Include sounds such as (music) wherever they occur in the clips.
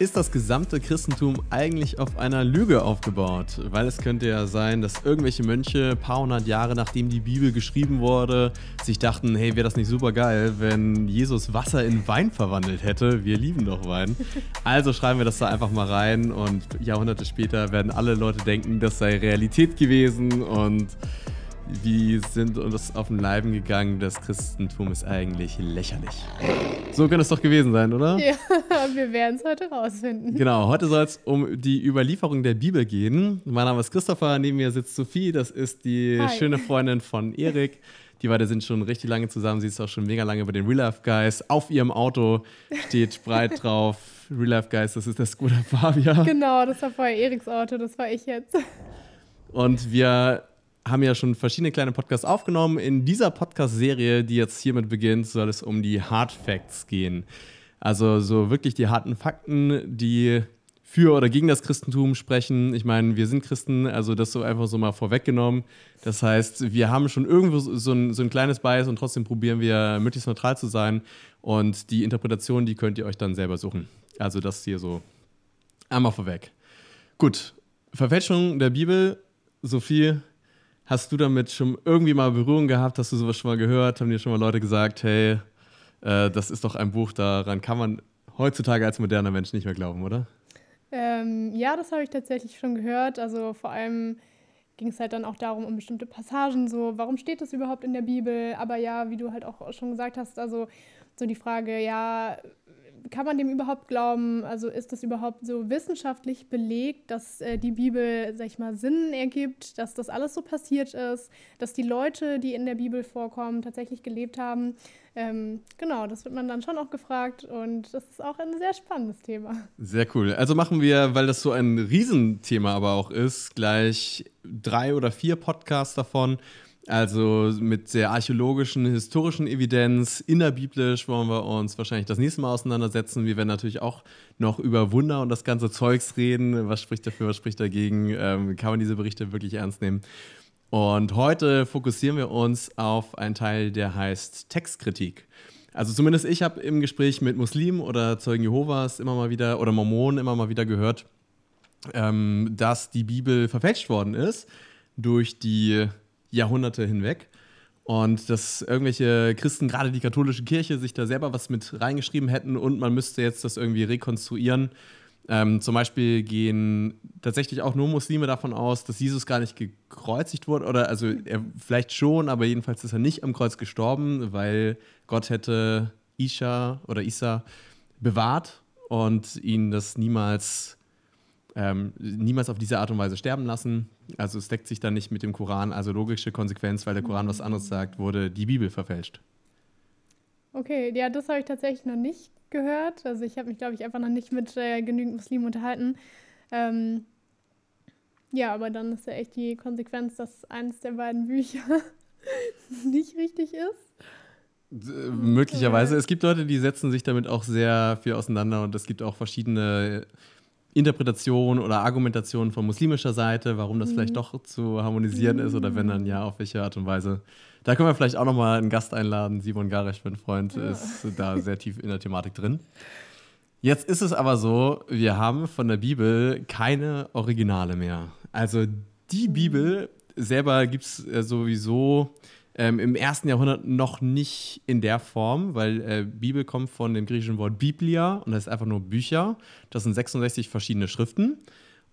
ist das gesamte Christentum eigentlich auf einer Lüge aufgebaut? Weil es könnte ja sein, dass irgendwelche Mönche ein paar hundert Jahre nachdem die Bibel geschrieben wurde, sich dachten, hey, wäre das nicht super geil, wenn Jesus Wasser in Wein verwandelt hätte? Wir lieben doch Wein. Also schreiben wir das da einfach mal rein und Jahrhunderte später werden alle Leute denken, das sei Realität gewesen und die sind uns auf den Leib gegangen. Das Christentum ist eigentlich lächerlich. So kann es doch gewesen sein, oder? Ja, (laughs) wir werden es heute rausfinden. Genau, heute soll es um die Überlieferung der Bibel gehen. Mein Name ist Christopher, neben mir sitzt Sophie, das ist die Hi. schöne Freundin von Erik. Die beiden sind schon richtig lange zusammen. Sie ist auch schon mega lange bei den Real Life Guys. Auf ihrem Auto steht breit (laughs) drauf Real Life Guys. Das ist der Skoda Fabian. Genau, das war vorher Eriks Auto, das war ich jetzt. Und wir haben ja schon verschiedene kleine Podcasts aufgenommen. In dieser Podcast-Serie, die jetzt hiermit beginnt, soll es um die Hard Facts gehen. Also so wirklich die harten Fakten, die für oder gegen das Christentum sprechen. Ich meine, wir sind Christen, also das so einfach so mal vorweggenommen. Das heißt, wir haben schon irgendwo so ein, so ein kleines Bias und trotzdem probieren wir möglichst neutral zu sein. Und die Interpretation, die könnt ihr euch dann selber suchen. Also das hier so einmal vorweg. Gut, Verfälschung der Bibel, Sophie. Hast du damit schon irgendwie mal Berührung gehabt? Hast du sowas schon mal gehört? Haben dir schon mal Leute gesagt, hey, äh, das ist doch ein Buch, daran kann man heutzutage als moderner Mensch nicht mehr glauben, oder? Ähm, ja, das habe ich tatsächlich schon gehört. Also vor allem ging es halt dann auch darum, um bestimmte Passagen, so, warum steht das überhaupt in der Bibel? Aber ja, wie du halt auch schon gesagt hast, also so die Frage, ja, kann man dem überhaupt glauben? Also ist das überhaupt so wissenschaftlich belegt, dass äh, die Bibel, sag ich mal, Sinn ergibt, dass das alles so passiert ist, dass die Leute, die in der Bibel vorkommen, tatsächlich gelebt haben? Ähm, genau, das wird man dann schon auch gefragt und das ist auch ein sehr spannendes Thema. Sehr cool. Also machen wir, weil das so ein Riesenthema aber auch ist, gleich drei oder vier Podcasts davon also mit der archäologischen, historischen Evidenz, innerbiblisch wollen wir uns wahrscheinlich das nächste Mal auseinandersetzen. Wir werden natürlich auch noch über Wunder und das ganze Zeugs reden. Was spricht dafür, was spricht dagegen? Ähm, kann man diese Berichte wirklich ernst nehmen? Und heute fokussieren wir uns auf einen Teil, der heißt Textkritik. Also zumindest ich habe im Gespräch mit Muslimen oder Zeugen Jehovas immer mal wieder oder Mormonen immer mal wieder gehört, ähm, dass die Bibel verfälscht worden ist durch die Jahrhunderte hinweg. Und dass irgendwelche Christen, gerade die katholische Kirche, sich da selber was mit reingeschrieben hätten und man müsste jetzt das irgendwie rekonstruieren. Ähm, zum Beispiel gehen tatsächlich auch nur Muslime davon aus, dass Jesus gar nicht gekreuzigt wurde. Oder also er vielleicht schon, aber jedenfalls ist er nicht am Kreuz gestorben, weil Gott hätte Isha oder Isa bewahrt und ihn das niemals ähm, niemals auf diese Art und Weise sterben lassen. Also es deckt sich dann nicht mit dem Koran. Also logische Konsequenz, weil der Koran was anderes sagt, wurde die Bibel verfälscht. Okay, ja, das habe ich tatsächlich noch nicht gehört. Also ich habe mich, glaube ich, einfach noch nicht mit äh, genügend Muslimen unterhalten. Ähm, ja, aber dann ist ja echt die Konsequenz, dass eines der beiden Bücher (laughs) nicht richtig ist. D äh, möglicherweise. Okay. Es gibt Leute, die setzen sich damit auch sehr viel auseinander und es gibt auch verschiedene äh, Interpretation oder Argumentation von muslimischer Seite, warum das mhm. vielleicht doch zu harmonisieren mhm. ist oder wenn dann mhm. ja, auf welche Art und Weise. Da können wir vielleicht auch nochmal einen Gast einladen. Simon Garesch, mein Freund, ja. ist da sehr tief in der Thematik drin. Jetzt ist es aber so, wir haben von der Bibel keine Originale mehr. Also die mhm. Bibel selber gibt es sowieso ähm, im ersten Jahrhundert noch nicht in der Form, weil äh, Bibel kommt von dem griechischen Wort Biblia und das ist einfach nur Bücher. Das sind 66 verschiedene Schriften.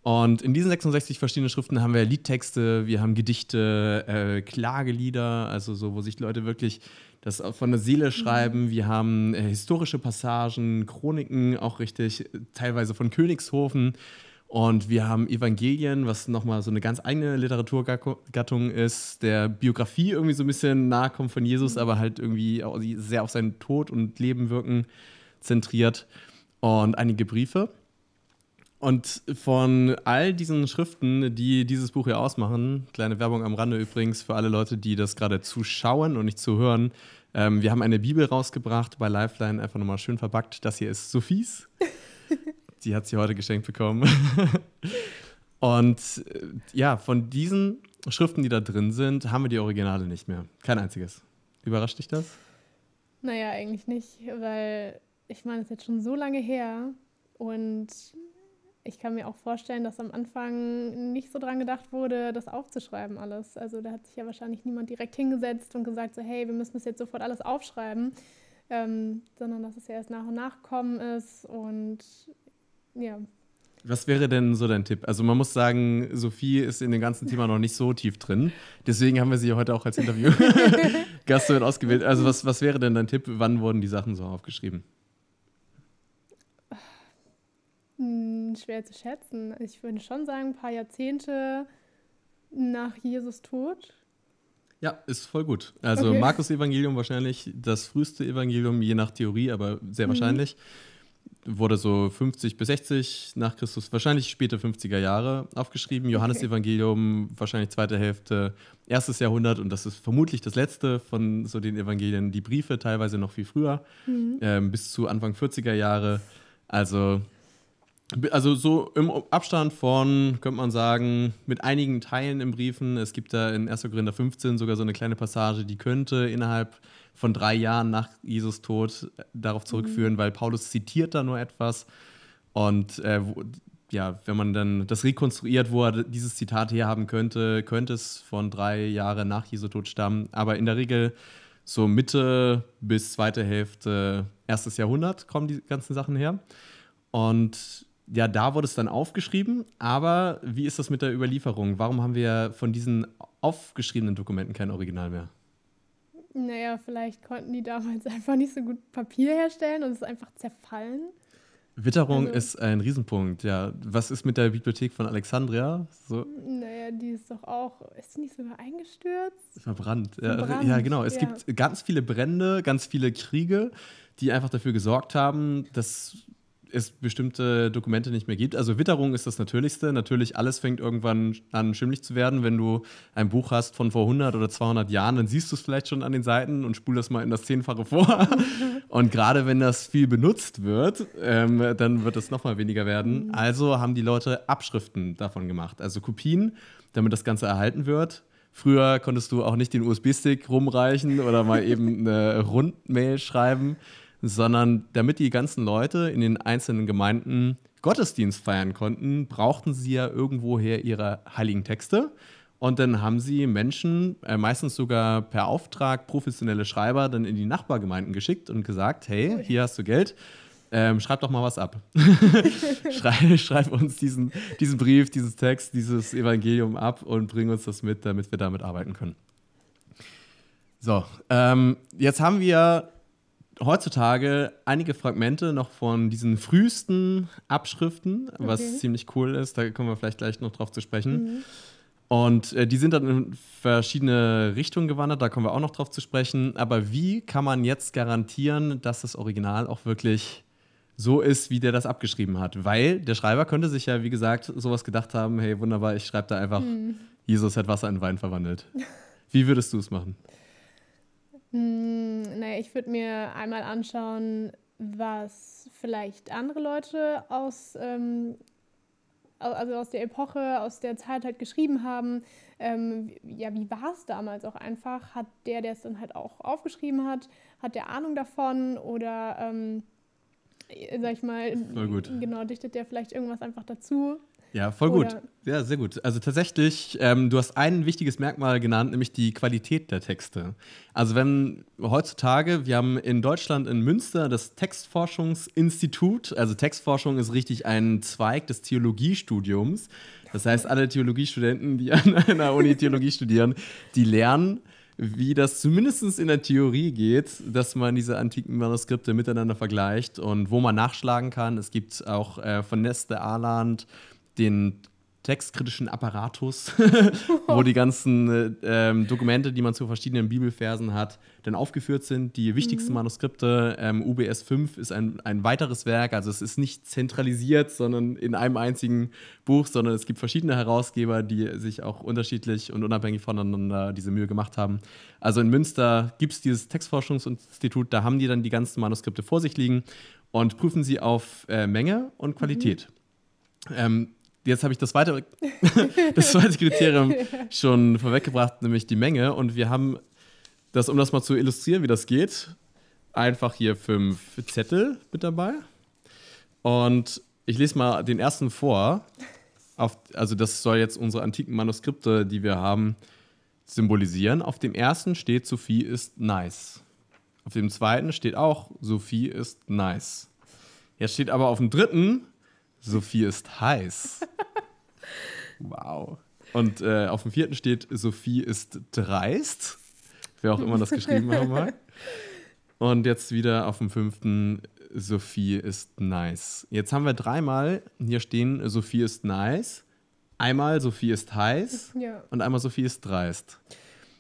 Und in diesen 66 verschiedenen Schriften haben wir Liedtexte, wir haben Gedichte, äh, Klagelieder, also so, wo sich Leute wirklich das von der Seele schreiben. Wir haben äh, historische Passagen, Chroniken, auch richtig, teilweise von Königshofen. Und wir haben Evangelien, was nochmal so eine ganz eigene Literaturgattung ist, der Biografie irgendwie so ein bisschen nahe kommt von Jesus, mhm. aber halt irgendwie sehr auf seinen Tod und Leben wirken zentriert. Und einige Briefe. Und von all diesen Schriften, die dieses Buch hier ausmachen, kleine Werbung am Rande übrigens für alle Leute, die das gerade zuschauen und nicht zuhören. Ähm, wir haben eine Bibel rausgebracht bei Lifeline, einfach nochmal schön verpackt. Das hier ist Sophies. (laughs) die hat sie heute geschenkt bekommen. (laughs) Und äh, ja, von diesen Schriften, die da drin sind, haben wir die Originale nicht mehr. Kein einziges. Überrascht dich das? Naja, eigentlich nicht, weil ich meine, es ist jetzt schon so lange her und ich kann mir auch vorstellen, dass am Anfang nicht so dran gedacht wurde, das aufzuschreiben alles. Also da hat sich ja wahrscheinlich niemand direkt hingesetzt und gesagt, so hey, wir müssen das jetzt sofort alles aufschreiben, ähm, sondern dass es ja erst nach und nach gekommen ist und ja. Was wäre denn so dein Tipp? Also man muss sagen, Sophie ist in dem ganzen Thema noch nicht so tief drin. Deswegen haben wir sie heute auch als Interview (laughs) Gastgeberin ausgewählt. Also was, was wäre denn dein Tipp? Wann wurden die Sachen so aufgeschrieben? Hm, schwer zu schätzen. Ich würde schon sagen, ein paar Jahrzehnte nach Jesus Tod. Ja, ist voll gut. Also okay. Markus Evangelium wahrscheinlich das früheste Evangelium, je nach Theorie, aber sehr mhm. wahrscheinlich. Mhm wurde so 50 bis 60 nach Christus, wahrscheinlich späte 50er Jahre aufgeschrieben. Johannesevangelium, wahrscheinlich zweite Hälfte, erstes Jahrhundert und das ist vermutlich das letzte von so den Evangelien. Die Briefe teilweise noch viel früher, mhm. ähm, bis zu Anfang 40er Jahre. Also also so im Abstand von, könnte man sagen, mit einigen Teilen im Briefen. Es gibt da in 1. Korinther 15 sogar so eine kleine Passage, die könnte innerhalb von drei Jahren nach Jesus Tod äh, darauf mhm. zurückführen, mhm. weil Paulus zitiert da nur etwas. Und äh, wo, ja, wenn man dann das rekonstruiert, wo er dieses Zitat herhaben könnte, könnte es von drei Jahren nach Jesu Tod stammen. Aber in der Regel so Mitte bis zweite Hälfte erstes Jahrhundert kommen die ganzen Sachen her. Und ja, da wurde es dann aufgeschrieben, aber wie ist das mit der Überlieferung? Warum haben wir von diesen aufgeschriebenen Dokumenten kein Original mehr? Naja, vielleicht konnten die damals (laughs) einfach nicht so gut Papier herstellen und es ist einfach zerfallen. Witterung also, ist ein Riesenpunkt, ja. Was ist mit der Bibliothek von Alexandria? So. Naja, die ist doch auch, ist die nicht sogar eingestürzt? Verbrannt, Verbrannt ja, ja, genau. Es ja. gibt ganz viele Brände, ganz viele Kriege, die einfach dafür gesorgt haben, dass es bestimmte Dokumente nicht mehr gibt. Also Witterung ist das Natürlichste. Natürlich, alles fängt irgendwann an, schimmlig zu werden. Wenn du ein Buch hast von vor 100 oder 200 Jahren, dann siehst du es vielleicht schon an den Seiten und spul das mal in das Zehnfache vor. (laughs) und gerade wenn das viel benutzt wird, ähm, dann wird es nochmal weniger werden. Mhm. Also haben die Leute Abschriften davon gemacht, also Kopien, damit das Ganze erhalten wird. Früher konntest du auch nicht den USB-Stick rumreichen oder mal eben eine Rundmail schreiben sondern damit die ganzen Leute in den einzelnen Gemeinden Gottesdienst feiern konnten, brauchten sie ja irgendwoher ihre heiligen Texte. Und dann haben sie Menschen, äh, meistens sogar per Auftrag professionelle Schreiber, dann in die Nachbargemeinden geschickt und gesagt, hey, hier hast du Geld, ähm, schreib doch mal was ab. (laughs) schreib, schreib, uns diesen, diesen Brief, dieses Text, dieses Evangelium ab und bring uns das mit, damit wir damit arbeiten können. So, ähm, jetzt haben wir heutzutage einige Fragmente noch von diesen frühesten Abschriften, okay. was ziemlich cool ist. Da kommen wir vielleicht gleich noch drauf zu sprechen. Mhm. Und äh, die sind dann in verschiedene Richtungen gewandert, da kommen wir auch noch drauf zu sprechen. Aber wie kann man jetzt garantieren, dass das Original auch wirklich so ist, wie der das abgeschrieben hat? Weil der Schreiber könnte sich ja, wie gesagt, sowas gedacht haben, hey, wunderbar, ich schreibe da einfach, mhm. Jesus hat Wasser in Wein verwandelt. Wie würdest du es machen? Hm, naja, ich würde mir einmal anschauen, was vielleicht andere Leute aus, ähm, also aus der Epoche, aus der Zeit halt geschrieben haben. Ähm, ja, wie war es damals auch einfach? Hat der, der es dann halt auch aufgeschrieben hat, hat der Ahnung davon oder ähm, äh, sag ich mal, genau, dichtet der vielleicht irgendwas einfach dazu? Ja, voll gut. Oder ja, sehr gut. Also tatsächlich, ähm, du hast ein wichtiges Merkmal genannt, nämlich die Qualität der Texte. Also wenn heutzutage, wir haben in Deutschland in Münster das Textforschungsinstitut, also Textforschung ist richtig ein Zweig des Theologiestudiums. Das heißt, alle Theologiestudenten, die an (laughs) einer Uni Theologie studieren, die lernen, wie das zumindest in der Theorie geht, dass man diese antiken Manuskripte miteinander vergleicht und wo man nachschlagen kann. Es gibt auch äh, von Neste Arland den textkritischen Apparatus, (laughs) wo die ganzen äh, Dokumente, die man zu verschiedenen Bibelversen hat, dann aufgeführt sind. Die wichtigsten mhm. Manuskripte, ähm, UBS 5 ist ein, ein weiteres Werk, also es ist nicht zentralisiert, sondern in einem einzigen Buch, sondern es gibt verschiedene Herausgeber, die sich auch unterschiedlich und unabhängig voneinander diese Mühe gemacht haben. Also in Münster gibt es dieses Textforschungsinstitut, da haben die dann die ganzen Manuskripte vor sich liegen und prüfen sie auf äh, Menge und Qualität. Mhm. Ähm, jetzt habe ich das zweite, (laughs) das zweite Kriterium schon vorweggebracht, nämlich die Menge. Und wir haben das, um das mal zu illustrieren, wie das geht, einfach hier fünf Zettel mit dabei. Und ich lese mal den ersten vor. Auf, also das soll jetzt unsere antiken Manuskripte, die wir haben, symbolisieren. Auf dem ersten steht, Sophie ist nice. Auf dem zweiten steht auch, Sophie ist nice. Jetzt steht aber auf dem dritten, Sophie ist heiß. (laughs) wow. Und äh, auf dem vierten steht, Sophie ist dreist. Wer auch immer das geschrieben haben mag. (laughs) Und jetzt wieder auf dem fünften, Sophie ist nice. Jetzt haben wir dreimal hier stehen, Sophie ist nice. Einmal Sophie ist heiß ja. und einmal Sophie ist dreist.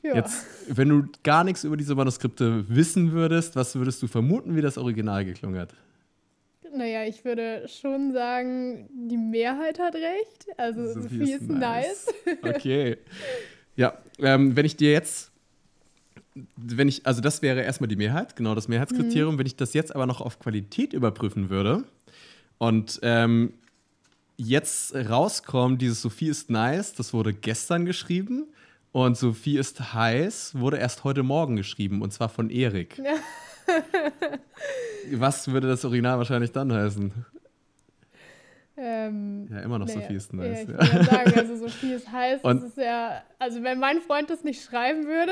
Ja. Jetzt, wenn du gar nichts über diese Manuskripte wissen würdest, was würdest du vermuten, wie das Original geklungen hat? Naja, ich würde schon sagen, die Mehrheit hat recht. Also Sophie, Sophie ist, nice. nice. (laughs) Okay. Ja, ähm, wenn ich dir jetzt, wenn ich, also das wäre erstmal die Mehrheit, genau das Mehrheitskriterium. Mhm. Wenn ich das jetzt aber noch auf Qualität überprüfen würde und ähm, jetzt rauskommt, dieses Sophie ist nice, das wurde gestern geschrieben und Sophie ist heiß wurde erst heute Morgen geschrieben und zwar von Erik. Ja. (laughs) (laughs) Was würde das Original wahrscheinlich dann heißen? Ähm, ja, immer noch nee, Sophies Nice. Ja, ich ja. sagen, also Sophies heißt, (laughs) Und das ist ja, also wenn mein Freund das nicht schreiben würde.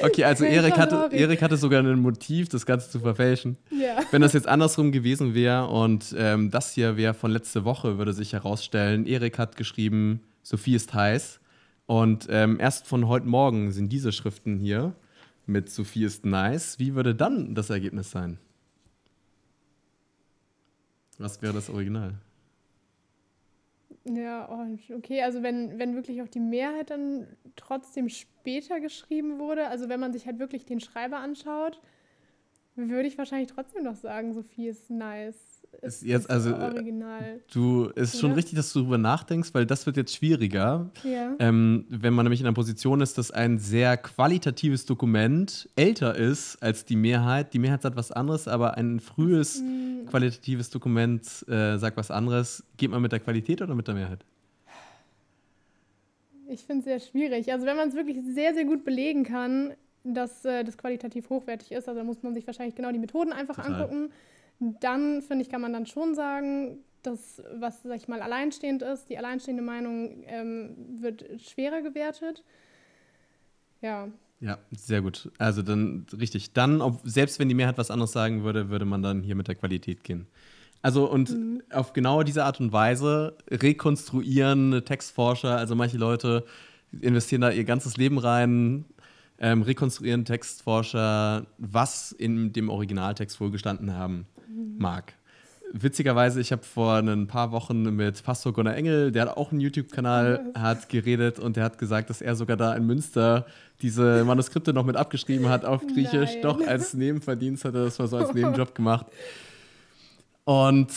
(laughs) okay, also Erik hatte, Erik hatte sogar ein Motiv, das Ganze zu verfälschen. Ja. Wenn das jetzt andersrum gewesen wäre und ähm, das hier wäre von letzte Woche, würde sich herausstellen, Erik hat geschrieben, Sophie ist heiß. Und ähm, erst von heute Morgen sind diese Schriften hier mit Sophie ist nice. Wie würde dann das Ergebnis sein? Was wäre das Original? Ja, oh, okay, also wenn, wenn wirklich auch die Mehrheit dann trotzdem später geschrieben wurde, also wenn man sich halt wirklich den Schreiber anschaut, würde ich wahrscheinlich trotzdem noch sagen, Sophie ist nice ist jetzt also Original. du ist Oder? schon richtig, dass du darüber nachdenkst, weil das wird jetzt schwieriger, ja. ähm, wenn man nämlich in einer Position ist, dass ein sehr qualitatives Dokument älter ist als die Mehrheit. Die Mehrheit sagt was anderes, aber ein frühes mhm. qualitatives Dokument äh, sagt was anderes. Geht man mit der Qualität oder mit der Mehrheit? Ich finde es sehr schwierig. Also wenn man es wirklich sehr, sehr gut belegen kann, dass äh, das qualitativ hochwertig ist, also muss man sich wahrscheinlich genau die Methoden einfach Total. angucken dann finde ich, kann man dann schon sagen, dass was, sag ich mal, alleinstehend ist, die alleinstehende Meinung ähm, wird schwerer gewertet. Ja. Ja, sehr gut. Also dann richtig. Dann, ob, selbst wenn die Mehrheit was anderes sagen würde, würde man dann hier mit der Qualität gehen. Also und mhm. auf genau diese Art und Weise rekonstruieren Textforscher, also manche Leute investieren da ihr ganzes Leben rein, ähm, rekonstruieren Textforscher, was in dem Originaltext wohl gestanden haben mag. Witzigerweise, ich habe vor ein paar Wochen mit Pastor Gunnar Engel, der hat auch einen YouTube-Kanal, mhm. hat geredet und der hat gesagt, dass er sogar da in Münster diese Manuskripte noch mit abgeschrieben hat auf Griechisch. Nein. Doch als Nebenverdienst hat er das mal so als (laughs) Nebenjob gemacht. Und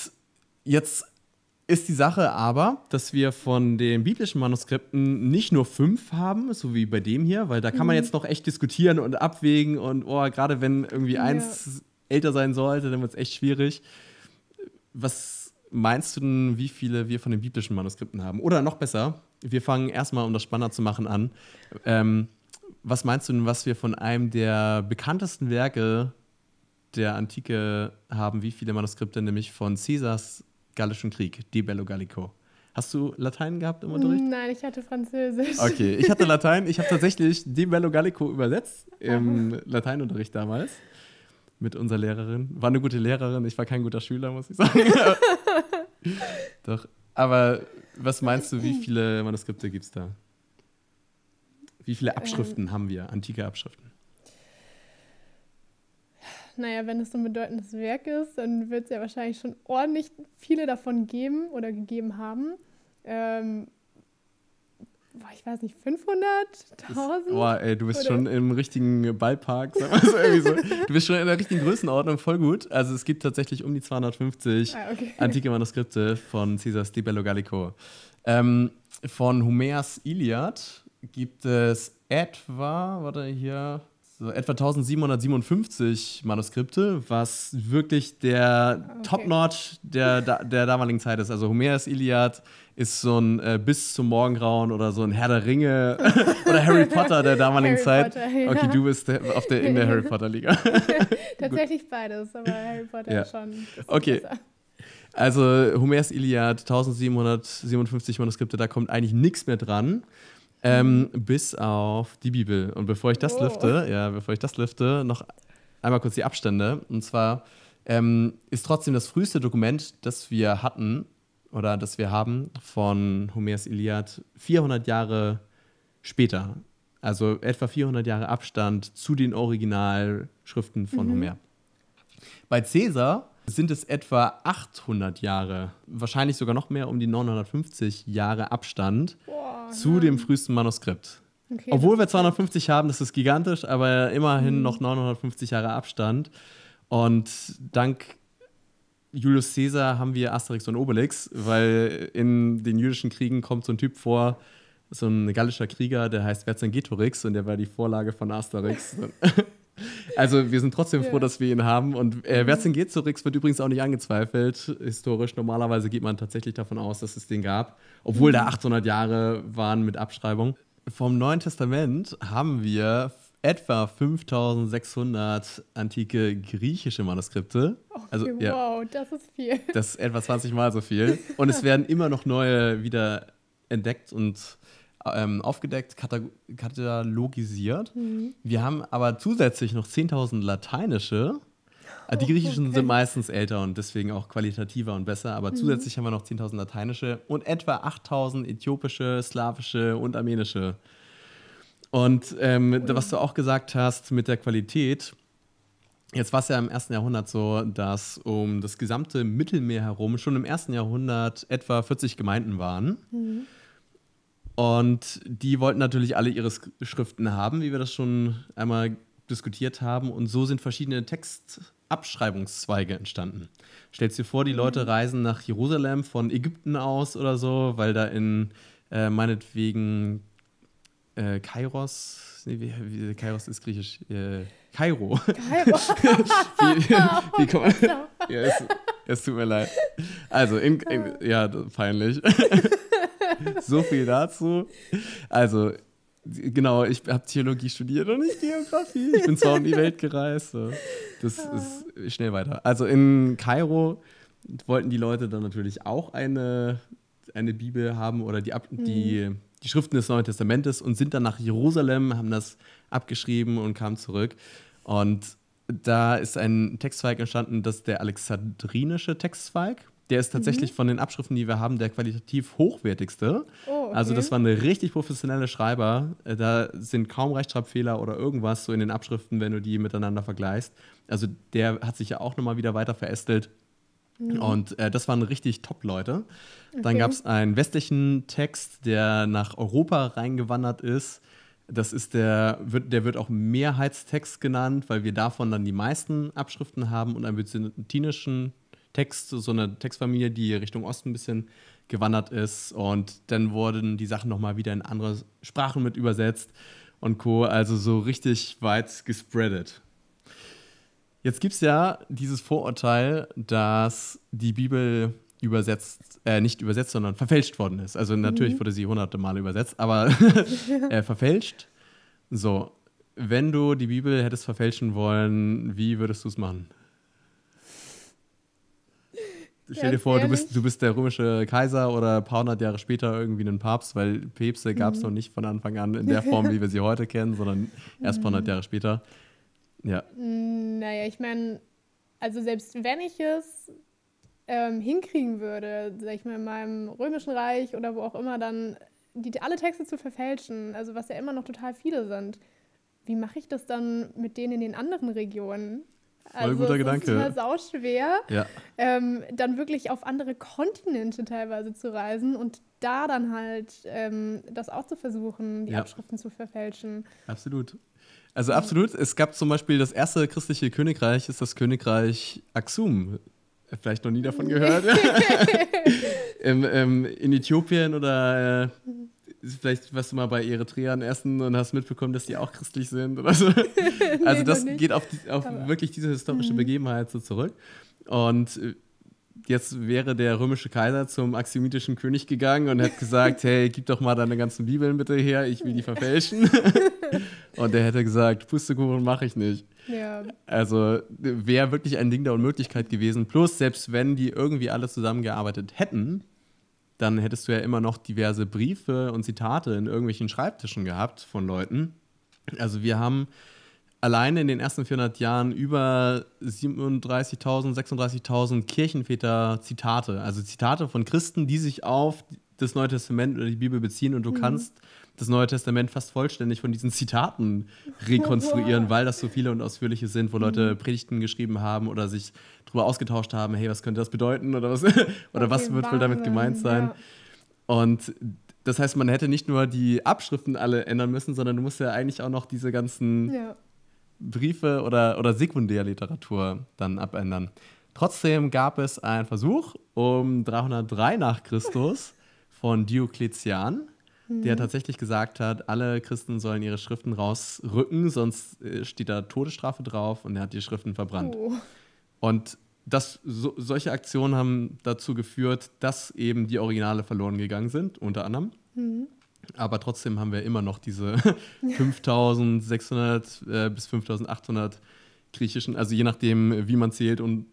jetzt ist die Sache aber, dass wir von den biblischen Manuskripten nicht nur fünf haben, so wie bei dem hier, weil da kann man mhm. jetzt noch echt diskutieren und abwägen und oh, gerade wenn irgendwie ja. eins älter sein sollte, dann wird es echt schwierig. Was meinst du denn, wie viele wir von den biblischen Manuskripten haben? Oder noch besser, wir fangen erstmal, um das spannender zu machen, an. Ähm, was meinst du denn, was wir von einem der bekanntesten Werke der Antike haben? Wie viele Manuskripte, nämlich von Caesars Gallischen Krieg, De Bello Gallico? Hast du Latein gehabt im Unterricht? Nein, ich hatte Französisch. Okay, ich hatte Latein. Ich habe (laughs) tatsächlich De Bello Gallico übersetzt im Lateinunterricht damals mit unserer Lehrerin. War eine gute Lehrerin, ich war kein guter Schüler, muss ich sagen. (laughs) Doch, aber was meinst du, wie viele Manuskripte gibt es da? Wie viele ähm. Abschriften ähm, haben wir, antike Abschriften? Naja, wenn es so ein bedeutendes Werk ist, dann wird es ja wahrscheinlich schon ordentlich viele davon geben oder gegeben haben. Ähm, boah, ich weiß nicht, 500.000? Boah, ey, du bist oder? schon im richtigen Ballpark, sag mal so irgendwie so. Du bist schon in der richtigen Größenordnung, voll gut. Also es gibt tatsächlich um die 250 ah, okay. antike Manuskripte von Caesars Di Bello Gallico. Ähm, von Homers Iliad gibt es etwa, warte hier, so etwa 1757 Manuskripte, was wirklich der okay. Top-Notch der, der damaligen Zeit ist. Also Homers Iliad ist so ein äh, Bis zum Morgengrauen oder so ein Herr der Ringe (laughs) oder Harry Potter der damaligen Harry Zeit. Potter, ja. Okay, du bist der, auf der, in der Harry Potter-Liga. (laughs) (laughs) Tatsächlich beides, aber Harry Potter ja. schon. Okay. Besser. Also Homers Iliad, 1757 Manuskripte, da kommt eigentlich nichts mehr dran. Ähm, mhm. bis auf die Bibel. Und bevor ich das oh. lüfte, ja, bevor ich das lüfte, noch einmal kurz die Abstände. Und zwar ähm, ist trotzdem das früheste Dokument, das wir hatten oder das wir haben von Homers Iliad 400 Jahre später. Also etwa 400 Jahre Abstand zu den Originalschriften von mhm. Homer. Bei Cäsar sind es etwa 800 Jahre, wahrscheinlich sogar noch mehr, um die 950 Jahre Abstand. Boah zu nein. dem frühesten Manuskript. Okay, Obwohl wir 250 haben, das ist gigantisch, aber immerhin mhm. noch 950 Jahre Abstand. Und dank Julius Caesar haben wir Asterix und Obelix, weil in den jüdischen Kriegen kommt so ein Typ vor, so ein gallischer Krieger, der heißt Vercingetorix und der war die Vorlage von Asterix. (laughs) (laughs) Also wir sind trotzdem froh, dass wir ihn haben. Und äh, mhm. denn geht Rix, wird übrigens auch nicht angezweifelt, historisch. Normalerweise geht man tatsächlich davon aus, dass es den gab, obwohl mhm. da 800 Jahre waren mit Abschreibung. Vom Neuen Testament haben wir etwa 5600 antike griechische Manuskripte. Okay, also, ja, wow, das ist viel. Das ist etwa 20 Mal so viel. Und es werden immer noch neue wieder entdeckt und ähm, aufgedeckt, katalogisiert. Mhm. Wir haben aber zusätzlich noch 10.000 lateinische. Äh, oh, die griechischen okay. sind meistens älter und deswegen auch qualitativer und besser, aber mhm. zusätzlich haben wir noch 10.000 lateinische und etwa 8.000 äthiopische, slawische und armenische. Und ähm, cool. was du auch gesagt hast mit der Qualität, Jetzt war es ja im ersten Jahrhundert so, dass um das gesamte Mittelmeer herum schon im ersten Jahrhundert etwa 40 Gemeinden waren. Mhm. Und die wollten natürlich alle ihre Schriften haben, wie wir das schon einmal diskutiert haben. Und so sind verschiedene Textabschreibungszweige entstanden. Stellst dir vor, die Leute mhm. reisen nach Jerusalem von Ägypten aus oder so, weil da in äh, meinetwegen äh, Kairos, nee, wie, wie, Kairos ist griechisch, äh, Kairo. Kairo. (laughs) wie, wie, (laughs) kann man, ja, es, es, tut mir leid. Also, in, in, äh. ja, peinlich. (laughs) (laughs) so viel dazu. Also, genau, ich habe Theologie studiert und nicht Geografie. Ich bin zwar um die Welt gereist. So. Das ah. ist schnell weiter. Also in Kairo wollten die Leute dann natürlich auch eine, eine Bibel haben oder die, mhm. die, die Schriften des Neuen Testamentes und sind dann nach Jerusalem, haben das abgeschrieben und kamen zurück. Und da ist ein Textzweig entstanden, das ist der alexandrinische Textzweig. Der ist tatsächlich mhm. von den Abschriften, die wir haben, der qualitativ hochwertigste. Oh, okay. Also das war eine richtig professionelle Schreiber. Äh, da sind kaum Rechtschreibfehler oder irgendwas so in den Abschriften, wenn du die miteinander vergleichst. Also der hat sich ja auch nochmal wieder weiter verästelt. Mhm. Und äh, das waren richtig Top-Leute. Okay. Dann gab es einen westlichen Text, der nach Europa reingewandert ist. Das ist der, wird, der wird auch Mehrheitstext genannt, weil wir davon dann die meisten Abschriften haben und einen byzantinischen Text, so eine Textfamilie, die Richtung Osten ein bisschen gewandert ist. Und dann wurden die Sachen nochmal wieder in andere Sprachen mit übersetzt und Co. Also so richtig weit gespreadet. Jetzt gibt es ja dieses Vorurteil, dass die Bibel übersetzt, äh, nicht übersetzt, sondern verfälscht worden ist. Also natürlich mhm. wurde sie hunderte Male übersetzt, aber (laughs) äh, verfälscht. So, wenn du die Bibel hättest verfälschen wollen, wie würdest du es machen? Stell dir vor, du bist, du bist der römische Kaiser oder ein paar hundert Jahre später irgendwie ein Papst, weil Päpste gab es mhm. noch nicht von Anfang an in der Form, wie wir sie heute kennen, sondern erst ein paar hundert mhm. Jahre später. Ja. Hm, naja, ich meine, also selbst wenn ich es ähm, hinkriegen würde, sag ich mal, in meinem römischen Reich oder wo auch immer, dann die, alle Texte zu verfälschen, also was ja immer noch total viele sind, wie mache ich das dann mit denen in den anderen Regionen? Voll also, guter Gedanke. Das ist immer sauschwer, ja. ähm, dann wirklich auf andere Kontinente teilweise zu reisen und da dann halt ähm, das auch zu versuchen, die ja. Abschriften zu verfälschen. Absolut. Also absolut. Es gab zum Beispiel das erste christliche Königreich, ist das Königreich Aksum. Vielleicht noch nie davon gehört. (laughs) (laughs) Im, ähm, in Äthiopien oder äh, vielleicht warst du mal bei Eritrean essen und hast mitbekommen, dass die auch christlich sind oder so. (laughs) nee, also das geht auf, die, auf wirklich diese historische mhm. Begebenheit so zurück. Und äh, jetzt wäre der römische Kaiser zum axiomitischen König gegangen und hätte gesagt, (laughs) hey, gib doch mal deine ganzen Bibeln bitte her, ich will die verfälschen. (laughs) und er hätte gesagt, Pustekuchen mache ich nicht. Ja. Also äh, wäre wirklich ein Ding der Unmöglichkeit gewesen. Plus, selbst wenn die irgendwie alle zusammengearbeitet hätten, dann hättest du ja immer noch diverse Briefe und Zitate in irgendwelchen Schreibtischen gehabt von Leuten. Also wir haben alleine in den ersten 400 Jahren über 37.000, 36.000 Kirchenväter Zitate, also Zitate von Christen, die sich auf das Neue Testament oder die Bibel beziehen und du mhm. kannst das Neue Testament fast vollständig von diesen Zitaten rekonstruieren, (laughs) weil das so viele und ausführliche sind, wo Leute mhm. Predigten geschrieben haben oder sich darüber ausgetauscht haben, hey, was könnte das bedeuten oder was, (laughs) oder okay, was wird wohl damit gemeint sein. Ja. Und das heißt, man hätte nicht nur die Abschriften alle ändern müssen, sondern du musst ja eigentlich auch noch diese ganzen ja. Briefe oder, oder Sekundärliteratur dann abändern. Trotzdem gab es einen Versuch um 303 nach Christus von Diokletian, der mhm. tatsächlich gesagt hat, alle Christen sollen ihre Schriften rausrücken, sonst äh, steht da Todesstrafe drauf und er hat die Schriften verbrannt. Oh. Und das, so, solche Aktionen haben dazu geführt, dass eben die Originale verloren gegangen sind, unter anderem. Mhm. Aber trotzdem haben wir immer noch diese 5600 (laughs) äh, bis 5800 griechischen, also je nachdem, wie man zählt und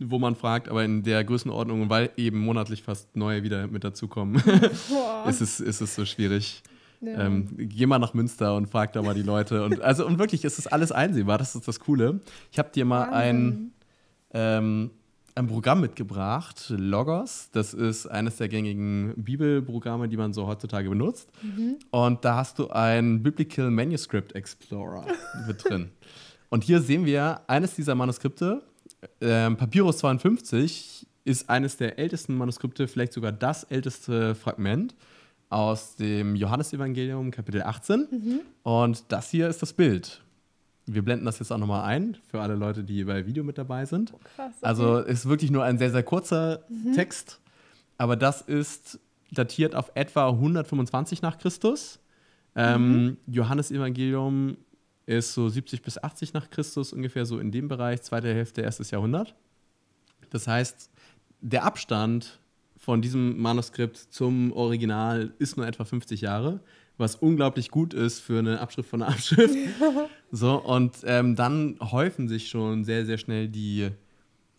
wo man fragt, aber in der Größenordnung weil eben monatlich fast neue wieder mit dazukommen, (laughs) ist, es, ist es so schwierig. Ja. Ähm, geh mal nach Münster und frag da mal die Leute. Und, also, und wirklich, es ist alles einsehbar, das ist das Coole. Ich habe dir mal ein, ähm, ein Programm mitgebracht, Logos. Das ist eines der gängigen Bibelprogramme, die man so heutzutage benutzt. Mhm. Und da hast du ein Biblical Manuscript Explorer (laughs) mit drin. Und hier sehen wir eines dieser Manuskripte ähm, Papyrus 52 ist eines der ältesten Manuskripte, vielleicht sogar das älteste Fragment aus dem Johannesevangelium Kapitel 18. Mhm. Und das hier ist das Bild. Wir blenden das jetzt auch nochmal ein für alle Leute, die bei Video mit dabei sind. Oh, krass, okay. Also ist wirklich nur ein sehr, sehr kurzer mhm. Text, aber das ist datiert auf etwa 125 nach Christus. Ähm, mhm. Johannes Evangelium ist so 70 bis 80 nach Christus ungefähr so in dem Bereich, zweite Hälfte, erstes Jahrhundert. Das heißt, der Abstand von diesem Manuskript zum Original ist nur etwa 50 Jahre, was unglaublich gut ist für eine Abschrift von einer Abschrift. (laughs) so, und ähm, dann häufen sich schon sehr, sehr schnell die,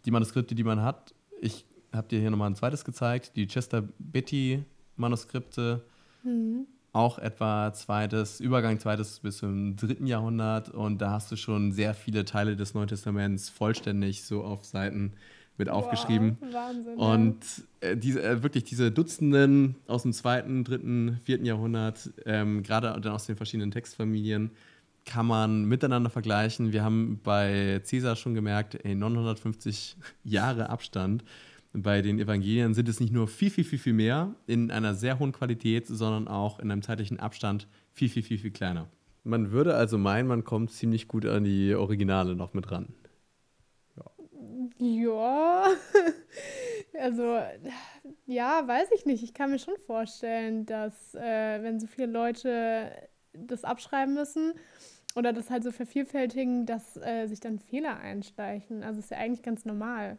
die Manuskripte, die man hat. Ich habe dir hier nochmal ein zweites gezeigt, die Chester Betty Manuskripte. Mhm auch etwa zweites, Übergang zweites bis zum dritten Jahrhundert und da hast du schon sehr viele Teile des Neuen Testaments vollständig so auf Seiten mit wow, aufgeschrieben. Wahnsinn, und äh, diese, äh, wirklich diese Dutzenden aus dem zweiten, dritten, vierten Jahrhundert, ähm, gerade dann aus den verschiedenen Textfamilien, kann man miteinander vergleichen. Wir haben bei Caesar schon gemerkt, ey, 950 Jahre Abstand bei den Evangelien sind es nicht nur viel, viel, viel, viel mehr in einer sehr hohen Qualität, sondern auch in einem zeitlichen Abstand viel, viel, viel, viel kleiner. Man würde also meinen, man kommt ziemlich gut an die Originale noch mit ran. Ja. ja. (laughs) Also, ja, weiß ich nicht. Ich kann mir schon vorstellen, dass, äh, wenn so viele Leute das abschreiben müssen oder das halt so vervielfältigen, dass äh, sich dann Fehler einschleichen. Also, ist ja eigentlich ganz normal.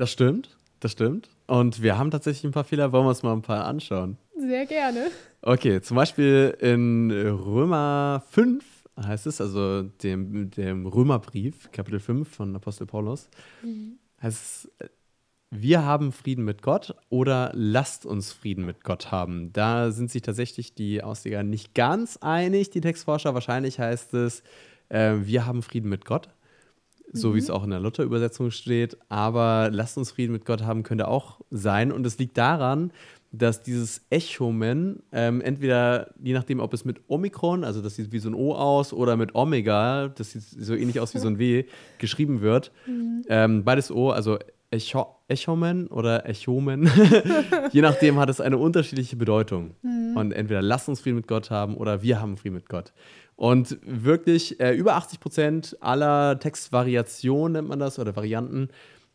Das stimmt, das stimmt. Und wir haben tatsächlich ein paar Fehler, wollen wir uns mal ein paar anschauen. Sehr gerne. Okay, zum Beispiel in Römer 5 heißt es, also dem, dem Römerbrief, Kapitel 5 von Apostel Paulus, mhm. heißt es, wir haben Frieden mit Gott oder lasst uns Frieden mit Gott haben. Da sind sich tatsächlich die Ausleger nicht ganz einig, die Textforscher. Wahrscheinlich heißt es, äh, wir haben Frieden mit Gott so mhm. wie es mhm. auch in der Luther-Übersetzung steht. Aber lasst uns Frieden mit Gott haben, könnte auch sein. Und es liegt daran, dass dieses Echomen ähm, entweder, je nachdem, ob es mit Omikron, also das sieht wie so ein O aus, oder mit Omega, das sieht so ähnlich aus wie so ein W, (laughs) geschrieben wird. Mhm. Ähm, beides O, also Echo Echomen oder Echomen. (laughs) je nachdem hat es eine unterschiedliche Bedeutung. Mhm. Und entweder lasst uns Frieden mit Gott haben oder wir haben Frieden mit Gott. Und wirklich äh, über 80 Prozent aller Textvariationen, nennt man das, oder Varianten,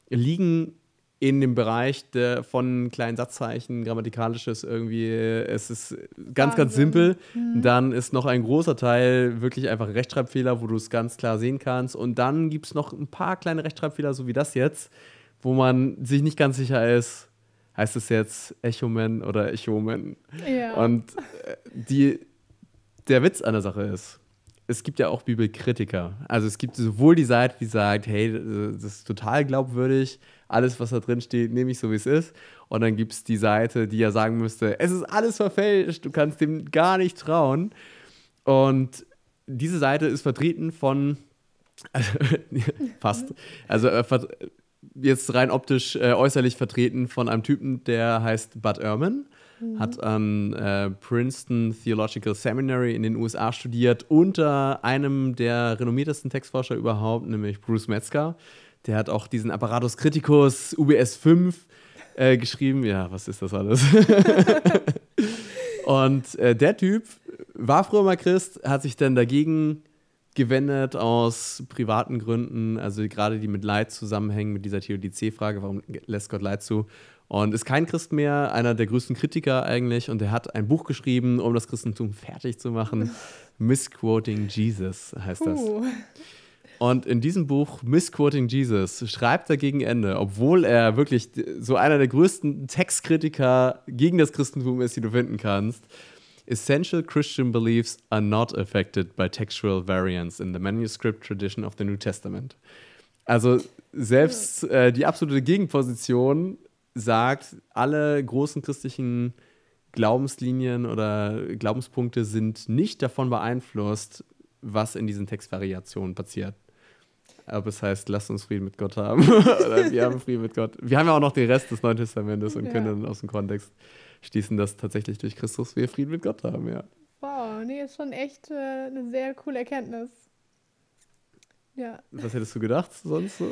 liegen in dem Bereich der, von kleinen Satzzeichen, grammatikalisches irgendwie. Es ist ganz, ganz simpel. Mhm. Dann ist noch ein großer Teil wirklich einfach Rechtschreibfehler, wo du es ganz klar sehen kannst. Und dann gibt es noch ein paar kleine Rechtschreibfehler, so wie das jetzt, wo man sich nicht ganz sicher ist, heißt es jetzt Echoman oder Echoman. Ja. Und äh, die der Witz an der Sache ist, es gibt ja auch Bibelkritiker. Also es gibt sowohl die Seite, die sagt, hey, das ist total glaubwürdig, alles, was da drin steht, nehme ich so, wie es ist. Und dann gibt es die Seite, die ja sagen müsste, es ist alles verfälscht, du kannst dem gar nicht trauen. Und diese Seite ist vertreten von, also, (laughs) fast, also äh, jetzt rein optisch äh, äußerlich vertreten von einem Typen, der heißt Bud Ehrman. Mhm. hat an ähm, äh, Princeton Theological Seminary in den USA studiert, unter einem der renommiertesten Textforscher überhaupt, nämlich Bruce Metzger. Der hat auch diesen Apparatus Criticus UBS 5 äh, geschrieben. Ja, was ist das alles? (laughs) Und äh, der Typ war früher mal Christ, hat sich dann dagegen gewendet aus privaten Gründen, also gerade die mit Leid zusammenhängen, mit dieser Theodizee-Frage, warum lässt Gott Leid zu? und ist kein Christ mehr, einer der größten Kritiker eigentlich. Und er hat ein Buch geschrieben, um das Christentum fertig zu machen. (laughs) Misquoting Jesus heißt das. Und in diesem Buch Misquoting Jesus schreibt er gegen Ende, obwohl er wirklich so einer der größten Textkritiker gegen das Christentum ist, die du finden kannst. Essential Christian beliefs are not affected by textual variants in the manuscript tradition of the New Testament. Also selbst äh, die absolute Gegenposition sagt, alle großen christlichen Glaubenslinien oder Glaubenspunkte sind nicht davon beeinflusst, was in diesen Textvariationen passiert. Aber es heißt, lasst uns Frieden mit Gott haben. (laughs) oder wir haben Frieden mit Gott. Wir haben ja auch noch den Rest des Neuen Testamentes und ja. können dann aus dem Kontext schließen, dass tatsächlich durch Christus wir Frieden mit Gott haben, ja. Wow, nee, ist schon echt äh, eine sehr coole Erkenntnis. Ja. Was hättest du gedacht sonst so?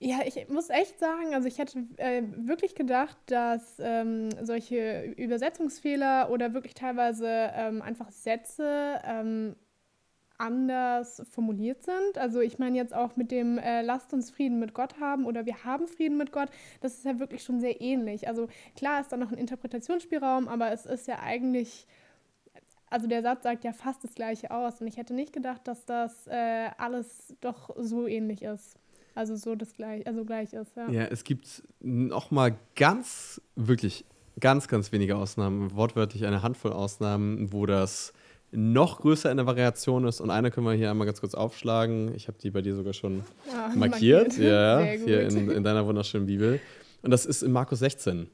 Ja, ich muss echt sagen, also ich hätte äh, wirklich gedacht, dass ähm, solche Übersetzungsfehler oder wirklich teilweise ähm, einfach Sätze ähm, anders formuliert sind. Also ich meine jetzt auch mit dem äh, Lasst uns Frieden mit Gott haben oder wir haben Frieden mit Gott, das ist ja wirklich schon sehr ähnlich. Also klar ist da noch ein Interpretationsspielraum, aber es ist ja eigentlich, also der Satz sagt ja fast das gleiche aus und ich hätte nicht gedacht, dass das äh, alles doch so ähnlich ist also so das gleich, also gleich ist. Ja, ja es gibt noch mal ganz, wirklich ganz, ganz wenige Ausnahmen, wortwörtlich eine Handvoll Ausnahmen, wo das noch größer in der Variation ist. Und eine können wir hier einmal ganz kurz aufschlagen. Ich habe die bei dir sogar schon ja, ah, markiert. markiert. Ja, hier in, in deiner wunderschönen Bibel. Und das ist in Markus 16.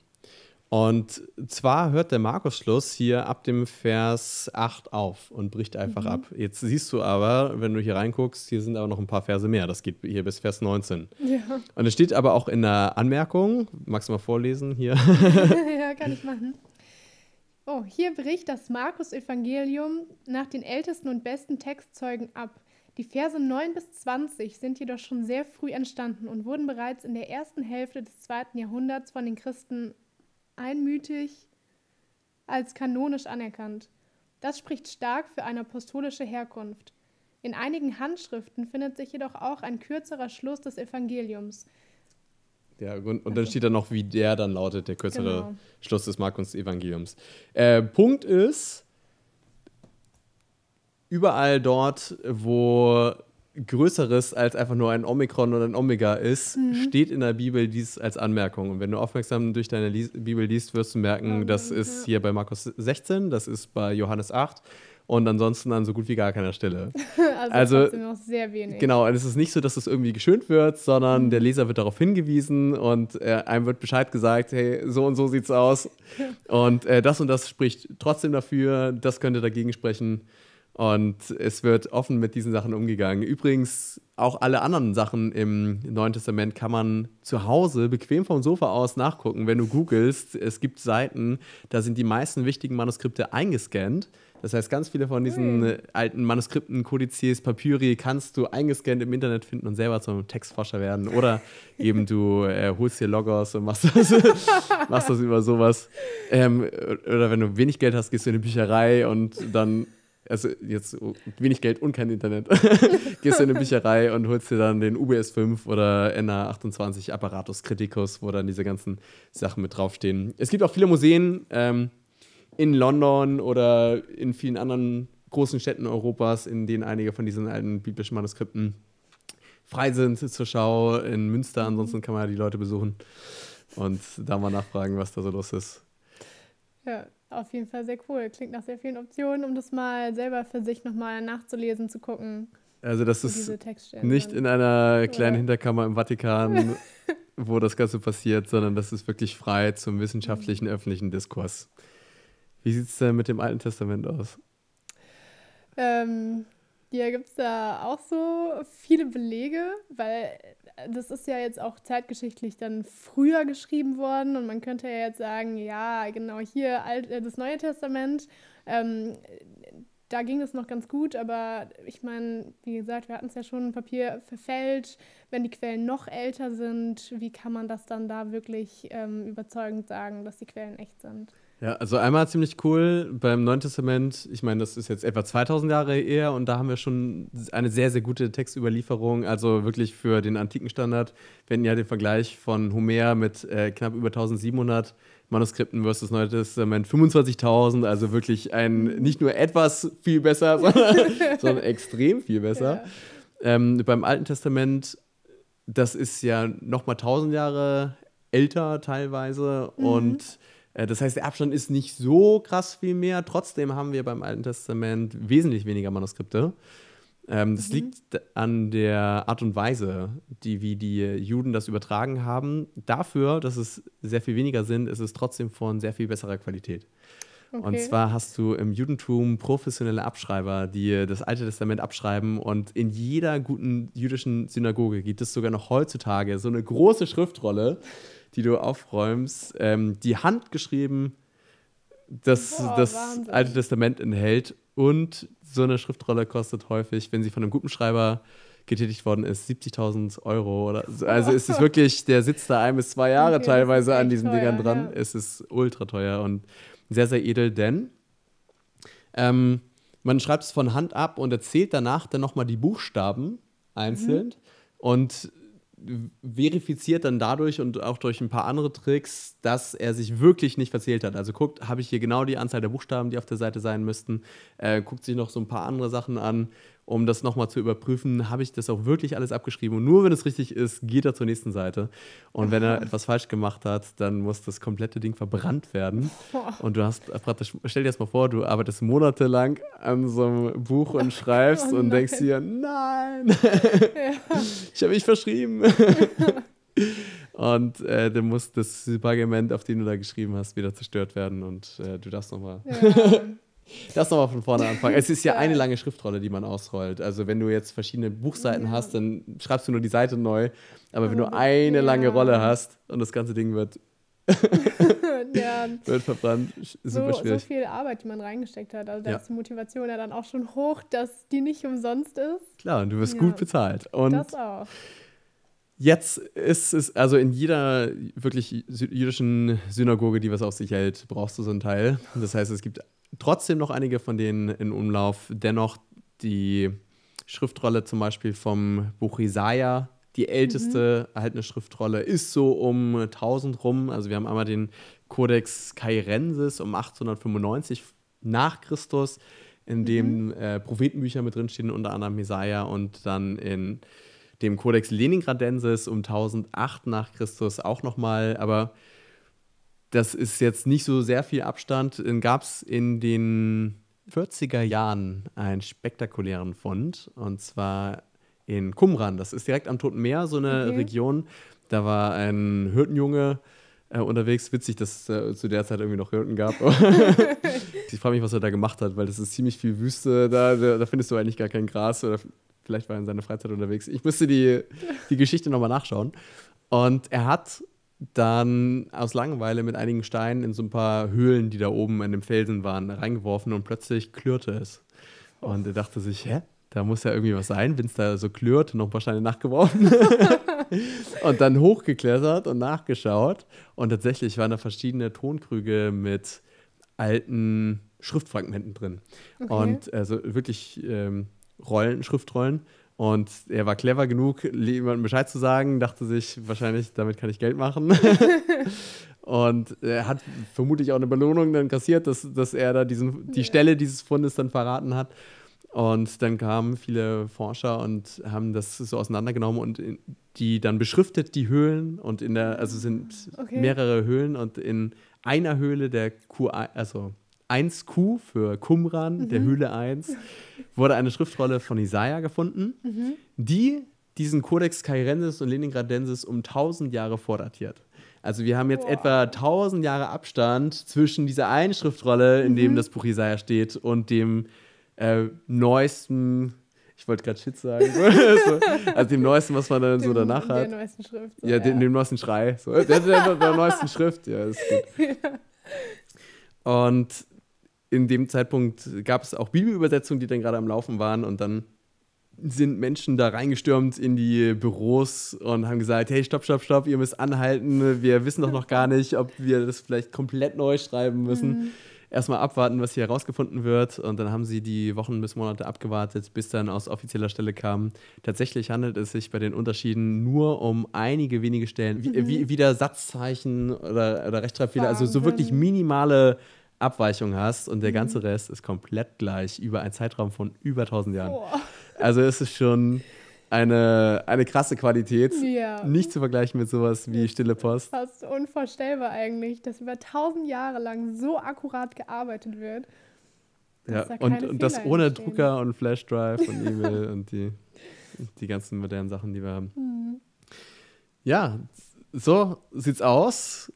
Und zwar hört der Markus-Schluss hier ab dem Vers 8 auf und bricht einfach mhm. ab. Jetzt siehst du aber, wenn du hier reinguckst, hier sind aber noch ein paar Verse mehr. Das geht hier bis Vers 19. Ja. Und es steht aber auch in der Anmerkung, magst du mal vorlesen hier? (laughs) (laughs) ja, kann ich machen. Oh, hier bricht das Markus-Evangelium nach den ältesten und besten Textzeugen ab. Die Verse 9 bis 20 sind jedoch schon sehr früh entstanden und wurden bereits in der ersten Hälfte des zweiten Jahrhunderts von den Christen einmütig als kanonisch anerkannt. Das spricht stark für eine apostolische Herkunft. In einigen Handschriften findet sich jedoch auch ein kürzerer Schluss des Evangeliums. Ja, und, und dann also steht da noch, wie der dann lautet, der kürzere genau. Schluss des Markus-Evangeliums. Äh, Punkt ist, überall dort, wo Größeres als einfach nur ein Omikron oder ein Omega ist, mhm. steht in der Bibel dies als Anmerkung. Und wenn du aufmerksam durch deine Lies Bibel liest, wirst du merken, oh, das ist hier bei Markus 16, das ist bei Johannes 8 und ansonsten an so gut wie gar keiner Stelle. (laughs) also, also noch sehr wenig. Genau, und es ist nicht so, dass es das irgendwie geschönt wird, sondern mhm. der Leser wird darauf hingewiesen und äh, einem wird Bescheid gesagt, hey, so und so sieht's aus. (laughs) und äh, das und das spricht trotzdem dafür, das könnte dagegen sprechen. Und es wird offen mit diesen Sachen umgegangen. Übrigens, auch alle anderen Sachen im Neuen Testament kann man zu Hause bequem vom Sofa aus nachgucken, wenn du googelst. Es gibt Seiten, da sind die meisten wichtigen Manuskripte eingescannt. Das heißt, ganz viele von diesen cool. Hm. alten Manuskripten, Kodizes, Papyri kannst du eingescannt im Internet finden und selber zum Textforscher werden. Oder (laughs) eben du äh, holst dir Logos und machst das, (laughs) machst das über sowas. Ähm, oder wenn du wenig Geld hast, gehst du in die Bücherei und dann also jetzt oh, wenig Geld und kein Internet, (laughs) gehst du in eine Bücherei und holst dir dann den UBS 5 oder NA28 Apparatus Criticus, wo dann diese ganzen Sachen mit draufstehen. Es gibt auch viele Museen ähm, in London oder in vielen anderen großen Städten Europas, in denen einige von diesen alten biblischen Manuskripten frei sind zur Schau. In Münster ansonsten kann man ja die Leute besuchen und da mal nachfragen, was da so los ist. Ja, auf jeden Fall sehr cool. Klingt nach sehr vielen Optionen, um das mal selber für sich nochmal nachzulesen, zu gucken. Also das ist nicht in einer kleinen oder? Hinterkammer im Vatikan, (laughs) wo das Ganze passiert, sondern das ist wirklich frei zum wissenschaftlichen mhm. öffentlichen Diskurs. Wie sieht es denn mit dem Alten Testament aus? Ähm, ja, gibt es da auch so viele Belege, weil das ist ja jetzt auch zeitgeschichtlich dann früher geschrieben worden und man könnte ja jetzt sagen, ja, genau hier alt, äh, das Neue Testament, ähm, da ging es noch ganz gut, aber ich meine, wie gesagt, wir hatten es ja schon, Papier verfällt, wenn die Quellen noch älter sind, wie kann man das dann da wirklich ähm, überzeugend sagen, dass die Quellen echt sind? Ja, also einmal ziemlich cool beim Neuen Testament, ich meine, das ist jetzt etwa 2000 Jahre eher und da haben wir schon eine sehr, sehr gute Textüberlieferung, also wirklich für den antiken Standard. Wir hatten ja den Vergleich von Homer mit äh, knapp über 1700 Manuskripten versus Neue Testament 25.000, also wirklich ein, nicht nur etwas viel besser, sondern, (laughs) sondern extrem viel besser. Ja. Ähm, beim Alten Testament, das ist ja nochmal 1000 Jahre älter teilweise mhm. und äh, das heißt, der Abstand ist nicht so krass viel mehr. Trotzdem haben wir beim Alten Testament wesentlich weniger Manuskripte. Ähm, das mhm. liegt an der Art und Weise, die, wie die Juden das übertragen haben. Dafür, dass es sehr viel weniger sind, ist es trotzdem von sehr viel besserer Qualität. Okay. Und zwar hast du im Judentum professionelle Abschreiber, die das Alte Testament abschreiben. Und in jeder guten jüdischen Synagoge gibt es sogar noch heutzutage so eine große Schriftrolle, die du aufräumst, ähm, die handgeschrieben das, Boah, das Alte Testament enthält. Und so eine Schriftrolle kostet häufig, wenn sie von einem guten Schreiber getätigt worden ist, 70.000 Euro. Oder so. Also ist es wirklich, der sitzt da ein bis zwei Jahre okay, teilweise an diesen teuer, Dingern dran. Ja. Es ist ultra teuer und sehr, sehr edel, denn ähm, man schreibt es von Hand ab und erzählt danach dann nochmal die Buchstaben einzeln. Mhm. Und verifiziert dann dadurch und auch durch ein paar andere Tricks, dass er sich wirklich nicht verzählt hat. Also guckt, habe ich hier genau die Anzahl der Buchstaben, die auf der Seite sein müssten, äh, guckt sich noch so ein paar andere Sachen an um das nochmal zu überprüfen, habe ich das auch wirklich alles abgeschrieben. Und nur wenn es richtig ist, geht er zur nächsten Seite. Und wenn er etwas falsch gemacht hat, dann muss das komplette Ding verbrannt werden. Und du hast praktisch, stell dir das mal vor, du arbeitest monatelang an so einem Buch und schreibst oh und denkst dir, nein, ja. (laughs) ich habe mich verschrieben. Und äh, dann muss das Argument, auf den du da geschrieben hast, wieder zerstört werden und äh, du darfst nochmal. Ja. Lass nochmal von vorne anfangen. Es ist ja (laughs) eine lange Schriftrolle, die man ausrollt. Also wenn du jetzt verschiedene Buchseiten ja. hast, dann schreibst du nur die Seite neu. Aber wenn du oh, eine ja. lange Rolle hast und das ganze Ding wird, (laughs) (laughs) wird verbrannt, super so, schwierig. So viel Arbeit, die man reingesteckt hat. Also da ja. ist die Motivation ja dann auch schon hoch, dass die nicht umsonst ist. Klar, und du wirst gut bezahlt. Und das auch. Jetzt ist es, also in jeder wirklich jüdischen Synagoge, die was auf sich hält, brauchst du so einen Teil. Das heißt, es gibt trotzdem noch einige von denen in Umlauf. Dennoch die Schriftrolle zum Beispiel vom Buch Isaiah, die älteste mhm. erhaltene Schriftrolle, ist so um 1000 rum. Also wir haben einmal den Codex Cairensis um 895 nach Christus, in dem mhm. äh, Prophetenbücher mit drinstehen, unter anderem Messiah und dann in dem Codex Leningradensis um 1008 nach Christus auch nochmal, aber das ist jetzt nicht so sehr viel Abstand. Dann äh, Gab es in den 40er Jahren einen spektakulären Fund und zwar in Qumran. Das ist direkt am Toten Meer, so eine okay. Region. Da war ein Hürdenjunge äh, unterwegs. Witzig, dass es äh, zu der Zeit irgendwie noch Hürden gab. (laughs) (laughs) ich frage mich, was er da gemacht hat, weil das ist ziemlich viel Wüste. Da, da, findest du eigentlich gar kein Gras oder Vielleicht war er in seiner Freizeit unterwegs. Ich müsste die, die Geschichte nochmal nachschauen. Und er hat dann aus Langeweile mit einigen Steinen in so ein paar Höhlen, die da oben in dem Felsen waren, reingeworfen und plötzlich klirrte es. Und er dachte sich, hä? Da muss ja irgendwie was sein, wenn es da so klirrt, noch ein paar Steine nachgeworfen. (laughs) und dann hochgeklettert und nachgeschaut. Und tatsächlich waren da verschiedene Tonkrüge mit alten Schriftfragmenten drin. Okay. Und also wirklich ähm, Rollen, Schriftrollen. Und er war clever genug, jemandem Bescheid zu sagen, dachte sich, wahrscheinlich, damit kann ich Geld machen. (laughs) und er hat vermutlich auch eine Belohnung dann kassiert, dass, dass er da diesen, die Stelle dieses Fundes dann verraten hat. Und dann kamen viele Forscher und haben das so auseinandergenommen und in, die dann beschriftet die Höhlen und in der, also sind ah, okay. mehrere Höhlen und in einer Höhle der Q1, also 1Q für Qumran, mhm. der Höhle 1, wurde eine Schriftrolle von Isaiah gefunden, mhm. die diesen Codex Kairensis und Leningradensis um 1000 Jahre vordatiert. Also wir haben jetzt wow. etwa 1000 Jahre Abstand zwischen dieser einen Schriftrolle, in mhm. dem das Buch Isaiah steht, und dem äh, neuesten ich wollte gerade Shit sagen. (laughs) also dem neuesten, was man dann dem, so danach hat. Der neuesten Schrift. So, ja, ja. Dem, dem, neuesten Schrei. So. Der, der, der, der neuesten Schrift, ja, ist gut. (laughs) Ja. Und in dem Zeitpunkt gab es auch Bibelübersetzungen, die dann gerade am Laufen waren und dann sind Menschen da reingestürmt in die Büros und haben gesagt, hey, stopp, stopp, stopp, ihr müsst anhalten, wir wissen doch noch gar nicht, ob wir das vielleicht komplett neu schreiben müssen. Mhm. Erstmal abwarten, was hier herausgefunden wird. Und dann haben sie die Wochen bis Monate abgewartet, bis dann aus offizieller Stelle kam. Tatsächlich handelt es sich bei den Unterschieden nur um einige wenige Stellen, mhm. wie, wie, wieder Satzzeichen oder, oder Rechtschreibfehler, Wahnsinn. also so wirklich minimale Abweichung hast und der mhm. ganze Rest ist komplett gleich über einen Zeitraum von über 1000 Jahren. Oh. Also es ist schon eine, eine krasse Qualität. Ja. Nicht zu vergleichen mit sowas wie Stille Post. Fast unvorstellbar eigentlich, dass über 1000 Jahre lang so akkurat gearbeitet wird. Ja, da und, und das ohne entstehen. Drucker und Flashdrive und (laughs) E-Mail und die, die ganzen modernen Sachen, die wir haben. Mhm. Ja, so sieht's aus.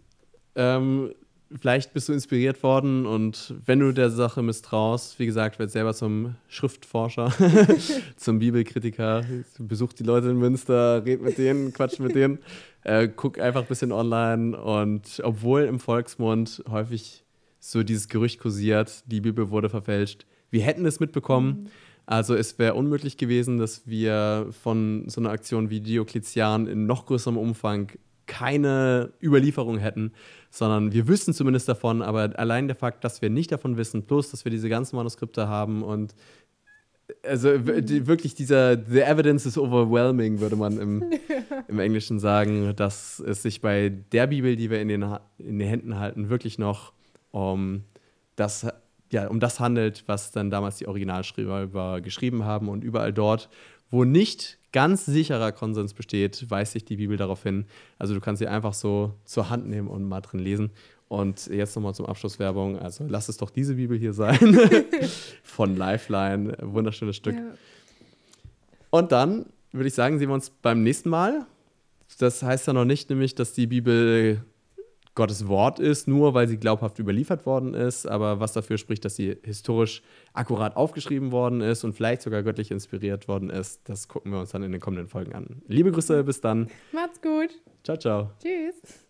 Ähm, vielleicht bist du inspiriert worden und wenn du der Sache misstraust, wie gesagt, werd selber zum Schriftforscher, (laughs) zum Bibelkritiker, besuch die Leute in Münster, red mit denen, quatsch mit denen, äh, guck einfach ein bisschen online und obwohl im Volksmund häufig so dieses Gerücht kursiert, die Bibel wurde verfälscht, wir hätten es mitbekommen. Mhm. Also es wäre unmöglich gewesen, dass wir von so einer Aktion wie Diokletian in noch größerem Umfang keine Überlieferung hätten, sondern wir wüssten zumindest davon, aber allein der Fakt, dass wir nicht davon wissen, plus dass wir diese ganzen Manuskripte haben und also wirklich dieser The evidence is overwhelming, würde man im, (laughs) im Englischen sagen, dass es sich bei der Bibel, die wir in den, in den Händen halten, wirklich noch um das, ja, um das handelt, was dann damals die Originalschreiber geschrieben haben und überall dort, wo nicht ganz sicherer Konsens besteht, weist sich die Bibel darauf hin. Also du kannst sie einfach so zur Hand nehmen und mal drin lesen. Und jetzt nochmal zum Abschluss Werbung. Also lass es doch diese Bibel hier sein. (laughs) Von Lifeline. Wunderschönes Stück. Ja. Und dann würde ich sagen, sehen wir uns beim nächsten Mal. Das heißt ja noch nicht nämlich, dass die Bibel Gottes Wort ist, nur weil sie glaubhaft überliefert worden ist, aber was dafür spricht, dass sie historisch akkurat aufgeschrieben worden ist und vielleicht sogar göttlich inspiriert worden ist, das gucken wir uns dann in den kommenden Folgen an. Liebe Grüße, bis dann. Macht's gut. Ciao, ciao. Tschüss.